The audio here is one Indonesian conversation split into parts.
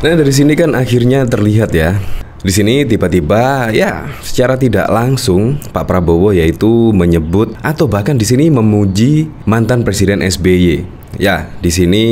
Nah dari sini kan akhirnya terlihat ya di sini tiba-tiba ya secara tidak langsung Pak Prabowo yaitu menyebut atau bahkan di sini memuji mantan Presiden SBY. Ya, di sini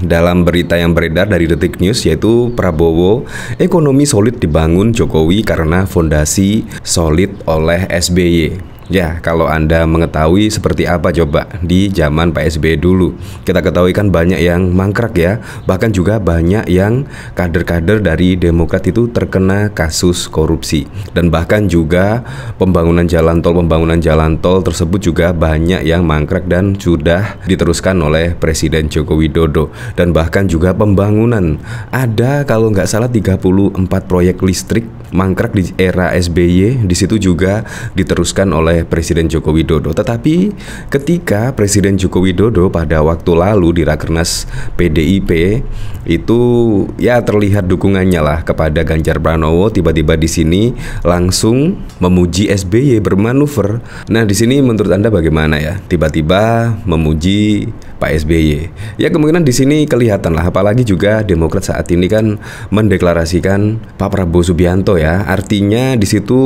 dalam berita yang beredar dari Detik News yaitu Prabowo ekonomi solid dibangun Jokowi karena fondasi solid oleh SBY. Ya, kalau Anda mengetahui seperti apa coba di zaman Pak SBY dulu. Kita ketahui kan banyak yang mangkrak ya, bahkan juga banyak yang kader-kader dari Demokrat itu terkena kasus korupsi. Dan bahkan juga pembangunan jalan tol, pembangunan jalan tol tersebut juga banyak yang mangkrak dan sudah diteruskan oleh Presiden Joko Widodo. Dan bahkan juga pembangunan. Ada kalau nggak salah 34 proyek listrik mangkrak di era SBY, di situ juga diteruskan oleh oleh Presiden Joko Widodo. Tetapi ketika Presiden Joko Widodo pada waktu lalu di Rakernas PDIP itu ya terlihat dukungannya lah kepada Ganjar Pranowo tiba-tiba di sini langsung memuji SBY bermanuver. Nah, di sini menurut Anda bagaimana ya? Tiba-tiba memuji Pak SBY. Ya kemungkinan di sini kelihatan lah, apalagi juga Demokrat saat ini kan mendeklarasikan Pak Prabowo Subianto ya. Artinya di situ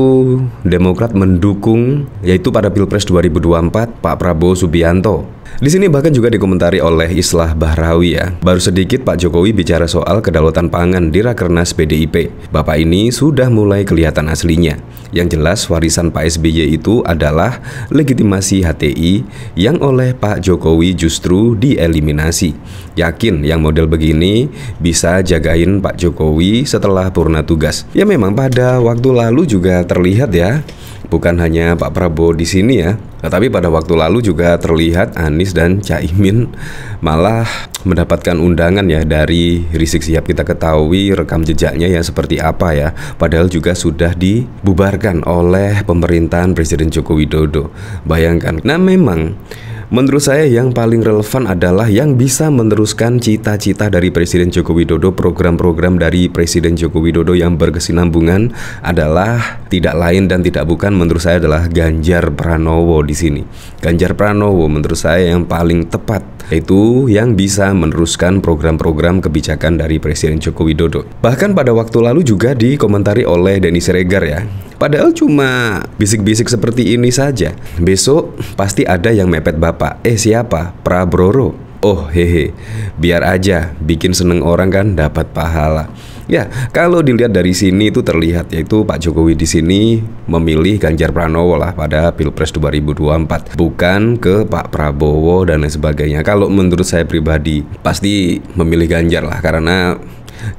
Demokrat mendukung yaitu pada Pilpres 2024 Pak Prabowo Subianto di sini bahkan juga dikomentari oleh Islah Bahrawi ya. Baru sedikit Pak Jokowi bicara soal kedaulatan pangan di Rakernas PDIP. Bapak ini sudah mulai kelihatan aslinya. Yang jelas warisan Pak SBY itu adalah legitimasi HTI yang oleh Pak Jokowi justru dieliminasi. Yakin yang model begini bisa jagain Pak Jokowi setelah purna tugas. Ya memang pada waktu lalu juga terlihat ya Bukan hanya Pak Prabowo di sini ya, tetapi pada waktu lalu juga terlihat Anies dan Caimin malah mendapatkan undangan ya dari Rizik Sihab. Kita ketahui rekam jejaknya ya seperti apa ya, padahal juga sudah dibubarkan oleh pemerintahan Presiden Joko Widodo. Bayangkan. Nah, memang Menurut saya yang paling relevan adalah yang bisa meneruskan cita-cita dari Presiden Joko Widodo, program-program dari Presiden Joko Widodo yang berkesinambungan adalah tidak lain dan tidak bukan menurut saya adalah Ganjar Pranowo di sini. Ganjar Pranowo menurut saya yang paling tepat itu yang bisa meneruskan program-program kebijakan dari Presiden Joko Widodo. Bahkan pada waktu lalu juga dikomentari oleh Denny Siregar ya Padahal cuma bisik-bisik seperti ini saja. Besok pasti ada yang mepet bapak. Eh siapa? Prabroro. Oh hehe, biar aja bikin seneng orang kan dapat pahala. Ya, kalau dilihat dari sini itu terlihat yaitu Pak Jokowi di sini memilih Ganjar Pranowo lah pada Pilpres 2024, bukan ke Pak Prabowo dan lain sebagainya. Kalau menurut saya pribadi pasti memilih Ganjar lah karena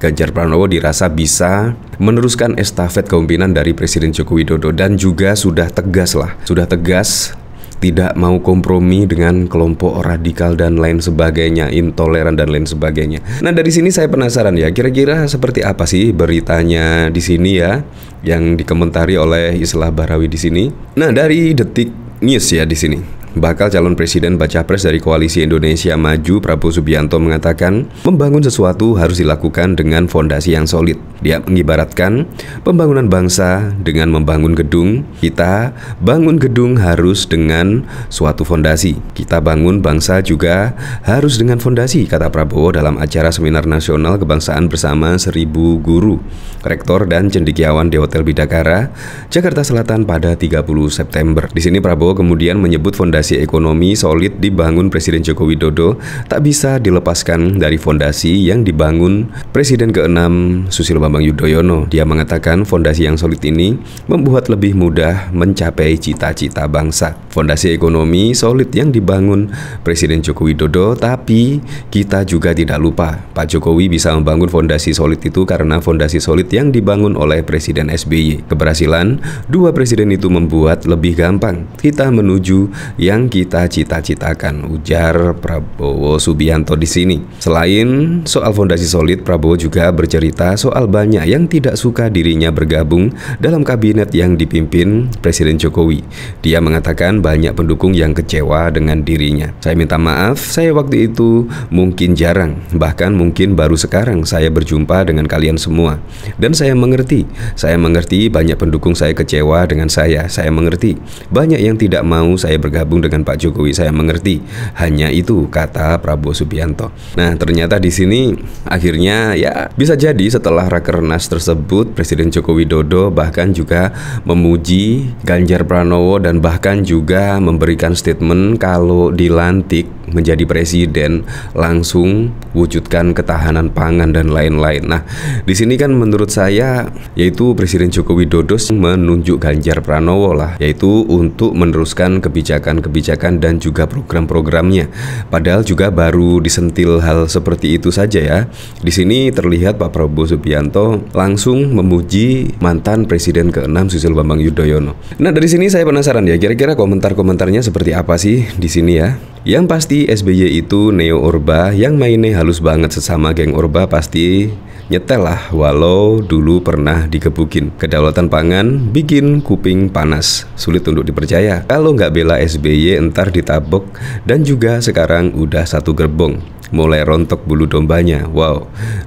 Ganjar Pranowo dirasa bisa meneruskan estafet kepemimpinan dari Presiden Joko Widodo dan juga sudah tegas lah, sudah tegas tidak mau kompromi dengan kelompok radikal dan lain sebagainya, intoleran dan lain sebagainya. Nah, dari sini saya penasaran ya, kira-kira seperti apa sih beritanya di sini ya yang dikomentari oleh Islah Barawi di sini. Nah, dari Detik News ya di sini. Bakal calon presiden baca pres dari Koalisi Indonesia Maju Prabowo Subianto mengatakan, membangun sesuatu harus dilakukan dengan fondasi yang solid. Dia mengibaratkan pembangunan bangsa dengan membangun gedung, kita bangun gedung harus dengan suatu fondasi. Kita bangun bangsa juga harus dengan fondasi, kata Prabowo dalam acara seminar nasional kebangsaan bersama Seribu guru, rektor dan cendekiawan di Hotel Bidakara, Jakarta Selatan pada 30 September. Di sini Prabowo kemudian menyebut fondasi fondasi ekonomi solid dibangun Presiden Joko Widodo tak bisa dilepaskan dari fondasi yang dibangun Presiden ke-6 Susilo Bambang Yudhoyono. Dia mengatakan fondasi yang solid ini membuat lebih mudah mencapai cita-cita bangsa. Fondasi ekonomi solid yang dibangun Presiden Joko Widodo tapi kita juga tidak lupa Pak Jokowi bisa membangun fondasi solid itu karena fondasi solid yang dibangun oleh Presiden SBY. Keberhasilan dua presiden itu membuat lebih gampang kita menuju yang kita cita-citakan, ujar Prabowo Subianto di sini. Selain soal fondasi solid, Prabowo juga bercerita soal banyak yang tidak suka dirinya bergabung dalam kabinet yang dipimpin Presiden Jokowi. Dia mengatakan banyak pendukung yang kecewa dengan dirinya. Saya minta maaf, saya waktu itu mungkin jarang, bahkan mungkin baru sekarang saya berjumpa dengan kalian semua. Dan saya mengerti, saya mengerti banyak pendukung saya kecewa dengan saya. Saya mengerti banyak yang tidak mau saya bergabung bergabung dengan Pak Jokowi. Saya mengerti. Hanya itu kata Prabowo Subianto. Nah, ternyata di sini akhirnya ya bisa jadi setelah rakernas tersebut Presiden Joko Widodo bahkan juga memuji Ganjar Pranowo dan bahkan juga memberikan statement kalau dilantik menjadi presiden langsung wujudkan ketahanan pangan dan lain-lain. Nah, di sini kan menurut saya yaitu Presiden Joko Widodo menunjuk Ganjar Pranowo lah yaitu untuk meneruskan kebijakan kebijakan dan juga program-programnya. Padahal juga baru disentil hal seperti itu saja ya. Di sini terlihat Pak Prabowo Subianto langsung memuji mantan Presiden ke-6 Susilo Bambang Yudhoyono. Nah dari sini saya penasaran ya, kira-kira komentar-komentarnya seperti apa sih di sini ya? Yang pasti SBY itu Neo Orba yang mainnya halus banget sesama geng Orba pasti nyetel lah walau dulu pernah digebukin. Kedaulatan pangan bikin kuping panas, sulit untuk dipercaya. Kalau nggak bela SBY entar ditabok dan juga sekarang udah satu gerbong. Mulai rontok bulu dombanya, wow.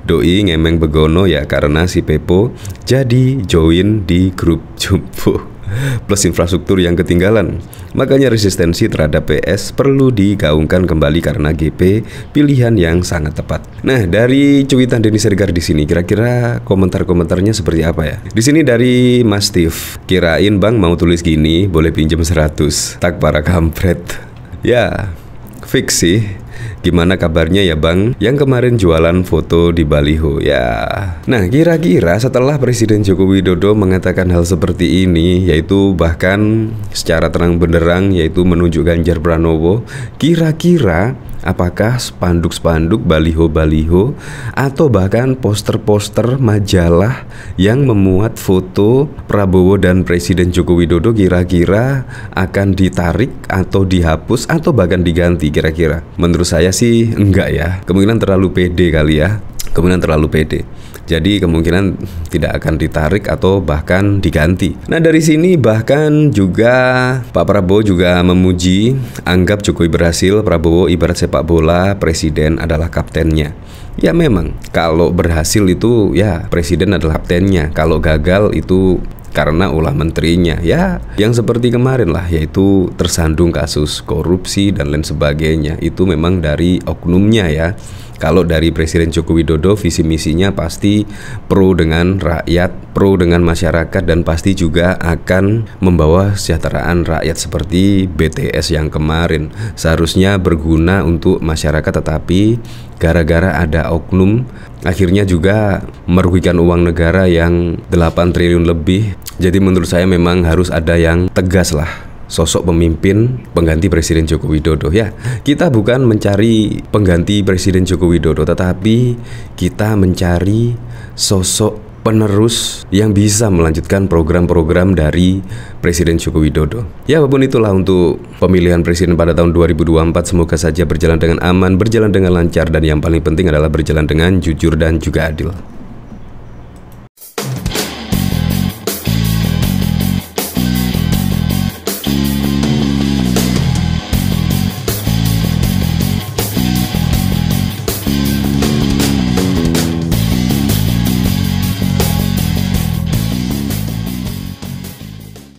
Doi ngemeng begono ya karena si Pepo jadi join di grup jumbo plus infrastruktur yang ketinggalan. Makanya resistensi terhadap PS perlu digaungkan kembali karena GP pilihan yang sangat tepat. Nah, dari cuitan Denny Sergar di sini, kira-kira komentar-komentarnya seperti apa ya? Di sini dari Mas Steve, kirain Bang mau tulis gini, boleh pinjam 100. Tak para kampret. Ya, fix sih Gimana kabarnya ya Bang yang kemarin jualan foto di Baliho ya? Nah, kira-kira setelah Presiden Joko Widodo mengatakan hal seperti ini, yaitu bahkan secara terang benderang yaitu menunjuk Ganjar Pranowo, kira-kira apakah spanduk-spanduk baliho-baliho atau bahkan poster-poster majalah yang memuat foto Prabowo dan Presiden Joko Widodo kira-kira akan ditarik atau dihapus atau bahkan diganti kira-kira menurut saya sih enggak ya. Kemungkinan terlalu pede kali ya. Kemungkinan terlalu pede. Jadi kemungkinan tidak akan ditarik atau bahkan diganti. Nah dari sini bahkan juga Pak Prabowo juga memuji anggap Jokowi berhasil Prabowo ibarat sepak bola presiden adalah kaptennya. Ya memang kalau berhasil itu ya presiden adalah kaptennya. Kalau gagal itu karena ulah menterinya ya yang seperti kemarin lah yaitu tersandung kasus korupsi dan lain sebagainya itu memang dari oknumnya ya kalau dari Presiden Joko Widodo visi misinya pasti pro dengan rakyat, pro dengan masyarakat dan pasti juga akan membawa kesejahteraan rakyat seperti BTS yang kemarin seharusnya berguna untuk masyarakat tetapi gara-gara ada oknum akhirnya juga merugikan uang negara yang 8 triliun lebih. Jadi menurut saya memang harus ada yang tegas lah sosok pemimpin pengganti Presiden Joko Widodo ya. Kita bukan mencari pengganti Presiden Joko Widodo tetapi kita mencari sosok penerus yang bisa melanjutkan program-program dari Presiden Joko Widodo. Ya apapun itulah untuk pemilihan presiden pada tahun 2024 semoga saja berjalan dengan aman, berjalan dengan lancar dan yang paling penting adalah berjalan dengan jujur dan juga adil.